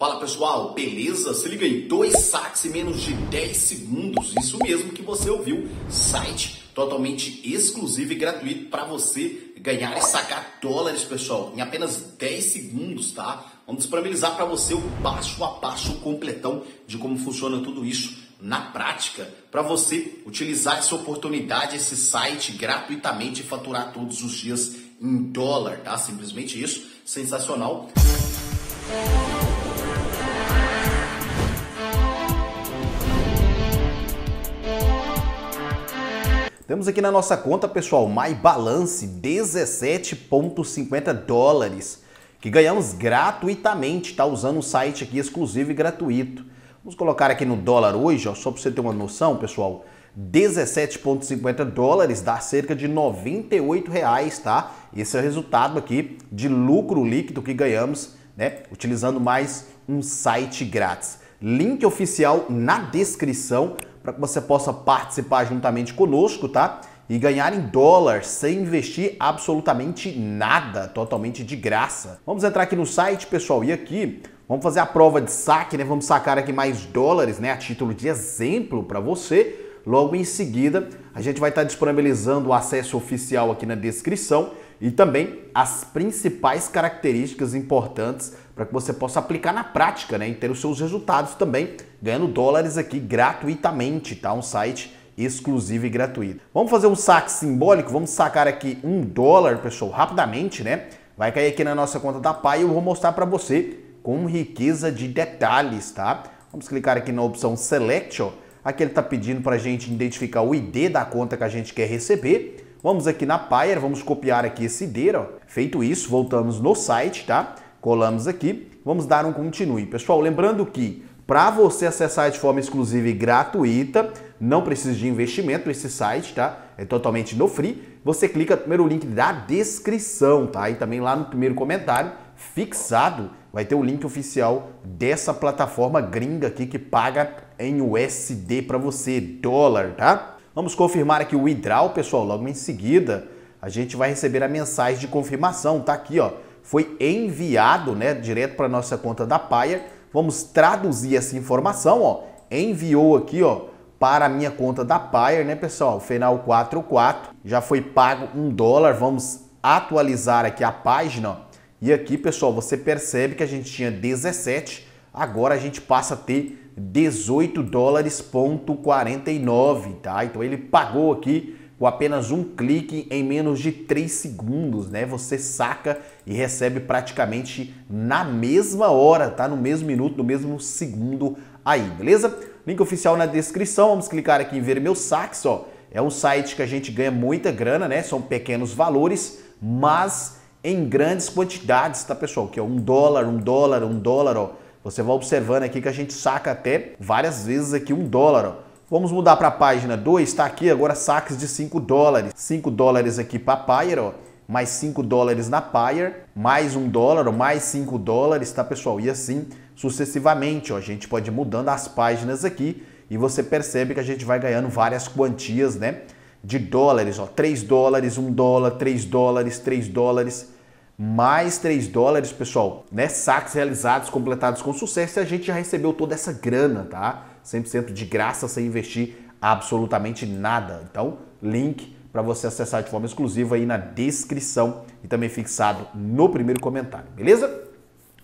Fala pessoal, beleza? Se liga aí, dois saques em menos de 10 segundos. Isso mesmo que você ouviu, site totalmente exclusivo e gratuito para você ganhar e sacar dólares, pessoal, em apenas 10 segundos, tá? Vamos disponibilizar para você o passo a passo completão de como funciona tudo isso na prática para você utilizar essa oportunidade, esse site gratuitamente e faturar todos os dias em dólar, tá? Simplesmente isso, sensacional. Temos aqui na nossa conta, pessoal, My Balance 17,50 dólares, que ganhamos gratuitamente, tá? Usando um site aqui exclusivo e gratuito. Vamos colocar aqui no dólar hoje, ó, só para você ter uma noção, pessoal. 17,50 dólares dá cerca de 98 reais, tá? Esse é o resultado aqui de lucro líquido que ganhamos, né? Utilizando mais um site grátis. Link oficial na descrição para que você possa participar juntamente conosco, tá? E ganhar em dólar sem investir absolutamente nada, totalmente de graça. Vamos entrar aqui no site, pessoal, e aqui vamos fazer a prova de saque, né? Vamos sacar aqui mais dólares, né? A título de exemplo para você. Logo em seguida, a gente vai estar tá disponibilizando o acesso oficial aqui na descrição e também as principais características importantes para que você possa aplicar na prática né, e ter os seus resultados também, ganhando dólares aqui gratuitamente, tá? Um site exclusivo e gratuito. Vamos fazer um saque simbólico, vamos sacar aqui um dólar, pessoal, rapidamente, né? Vai cair aqui na nossa conta da Pai e eu vou mostrar para você com riqueza de detalhes, tá? Vamos clicar aqui na opção Select, ó. Aqui ele está pedindo para a gente identificar o ID da conta que a gente quer receber. Vamos aqui na Payer, vamos copiar aqui esse ID, ó. Feito isso, voltamos no site, tá? Colamos aqui. Vamos dar um continue. Pessoal, lembrando que para você acessar de forma exclusiva e gratuita, não precisa de investimento esse site, tá? É totalmente no free. Você clica no primeiro link da descrição, tá? E também lá no primeiro comentário fixado vai ter o link oficial dessa plataforma gringa aqui que paga em USD para você, dólar, tá? Vamos confirmar aqui o withdraw, pessoal. Logo em seguida, a gente vai receber a mensagem de confirmação, tá aqui, ó foi enviado, né, direto para nossa conta da Paia. Vamos traduzir essa informação, ó. Enviou aqui, ó, para a minha conta da Paia, né, pessoal? Final 44. Já foi pago um dólar. Vamos atualizar aqui a página. Ó. E aqui, pessoal, você percebe que a gente tinha 17. Agora a gente passa a ter 18 dólares ponto 49, tá? Então ele pagou aqui com apenas um clique em menos de 3 segundos, né? Você saca e recebe praticamente na mesma hora, tá? No mesmo minuto, no mesmo segundo aí, beleza? Link oficial na descrição, vamos clicar aqui em ver meus saques, ó. É um site que a gente ganha muita grana, né? São pequenos valores, mas em grandes quantidades, tá pessoal? Que é um dólar, um dólar, um dólar, ó. Você vai observando aqui que a gente saca até várias vezes aqui um dólar, ó. Vamos mudar para a página 2, está aqui agora saques de 5 dólares. 5 dólares aqui para a Payer, ó, mais 5 dólares na Payer, mais 1 dólar, ó, mais 5 dólares, tá pessoal? E assim sucessivamente, ó, a gente pode ir mudando as páginas aqui e você percebe que a gente vai ganhando várias quantias, né? De dólares, ó, 3 dólares, 1 dólar, 3 dólares, 3 dólares, mais 3 dólares, pessoal, né? Saques realizados, completados com sucesso e a gente já recebeu toda essa grana, tá? 100% de graça sem investir absolutamente nada. Então, link para você acessar de forma exclusiva aí na descrição e também fixado no primeiro comentário, beleza?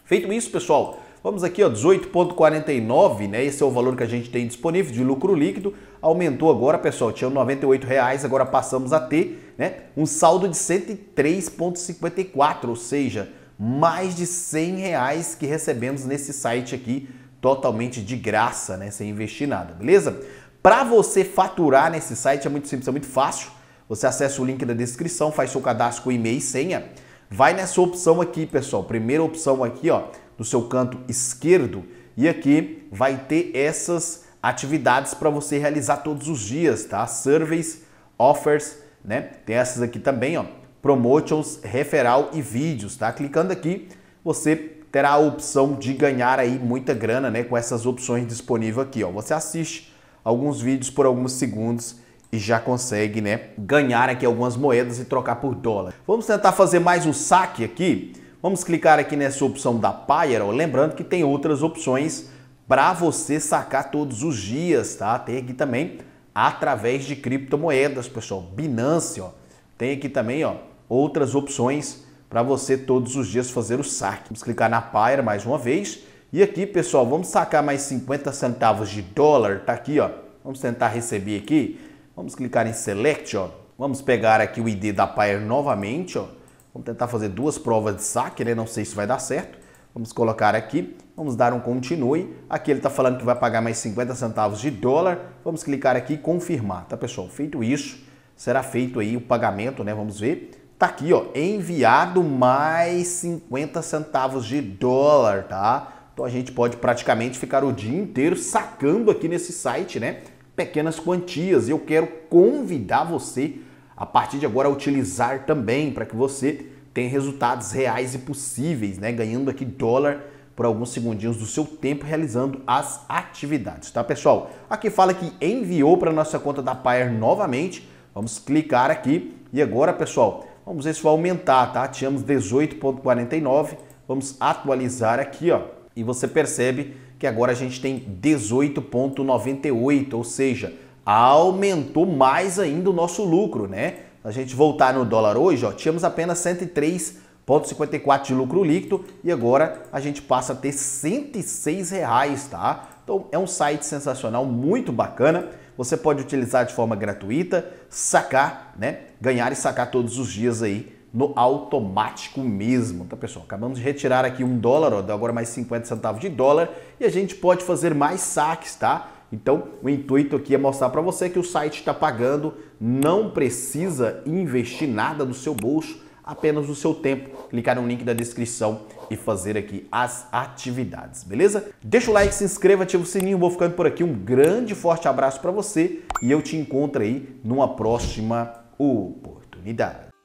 Feito isso, pessoal, vamos aqui, ó, 18.49, né? Esse é o valor que a gente tem disponível de lucro líquido. Aumentou agora, pessoal, tinha R$ reais agora passamos a ter, né, um saldo de 103.54, ou seja, mais de R$ reais que recebemos nesse site aqui totalmente de graça, né? Sem investir nada, beleza? Para você faturar nesse site é muito simples, é muito fácil. Você acessa o link da descrição, faz seu cadastro com e-mail e senha. Vai nessa opção aqui, pessoal. Primeira opção aqui, ó, no seu canto esquerdo. E aqui vai ter essas atividades para você realizar todos os dias, tá? Surveys, offers, né? Tem essas aqui também, ó. Promotions, referral e vídeos, tá? Clicando aqui, você terá a opção de ganhar aí muita grana, né, com essas opções disponíveis aqui, ó. Você assiste alguns vídeos por alguns segundos e já consegue, né, ganhar aqui algumas moedas e trocar por dólar. Vamos tentar fazer mais um saque aqui. Vamos clicar aqui nessa opção da Payer, lembrando que tem outras opções para você sacar todos os dias, tá? Tem aqui também através de criptomoedas, pessoal. Binance, ó. Tem aqui também, ó, outras opções para você todos os dias fazer o saque. Vamos clicar na pair mais uma vez. E aqui, pessoal, vamos sacar mais 50 centavos de dólar. Tá aqui, ó. Vamos tentar receber aqui. Vamos clicar em Select, ó. Vamos pegar aqui o ID da Pair novamente, ó. Vamos tentar fazer duas provas de saque, né? Não sei se vai dar certo. Vamos colocar aqui, vamos dar um continue. Aqui ele está falando que vai pagar mais 50 centavos de dólar. Vamos clicar aqui e confirmar, tá pessoal? Feito isso, será feito aí o pagamento, né? Vamos ver. Tá aqui, ó, enviado mais 50 centavos de dólar, tá? Então a gente pode praticamente ficar o dia inteiro sacando aqui nesse site, né? Pequenas quantias. E eu quero convidar você a partir de agora a utilizar também para que você tenha resultados reais e possíveis, né? Ganhando aqui dólar por alguns segundinhos do seu tempo realizando as atividades, tá, pessoal? Aqui fala que enviou para nossa conta da Pair novamente. Vamos clicar aqui e agora, pessoal, Vamos ver se vai aumentar, tá? Tínhamos 18,49, vamos atualizar aqui, ó. E você percebe que agora a gente tem 18,98, ou seja, aumentou mais ainda o nosso lucro, né? A gente voltar no dólar hoje, ó, tínhamos apenas 103,54 de lucro líquido e agora a gente passa a ter 106 reais, tá? Então é um site sensacional, muito bacana. Você pode utilizar de forma gratuita, sacar, né? Ganhar e sacar todos os dias aí no automático mesmo, tá pessoal? Acabamos de retirar aqui um dólar, ó, agora mais 50 centavos de dólar e a gente pode fazer mais saques, tá? Então, o intuito aqui é mostrar para você que o site está pagando, não precisa investir nada do seu bolso apenas o seu tempo, clicar no link da descrição e fazer aqui as atividades, beleza? Deixa o like, se inscreva, ativa o sininho, vou ficando por aqui. Um grande forte abraço para você e eu te encontro aí numa próxima oportunidade.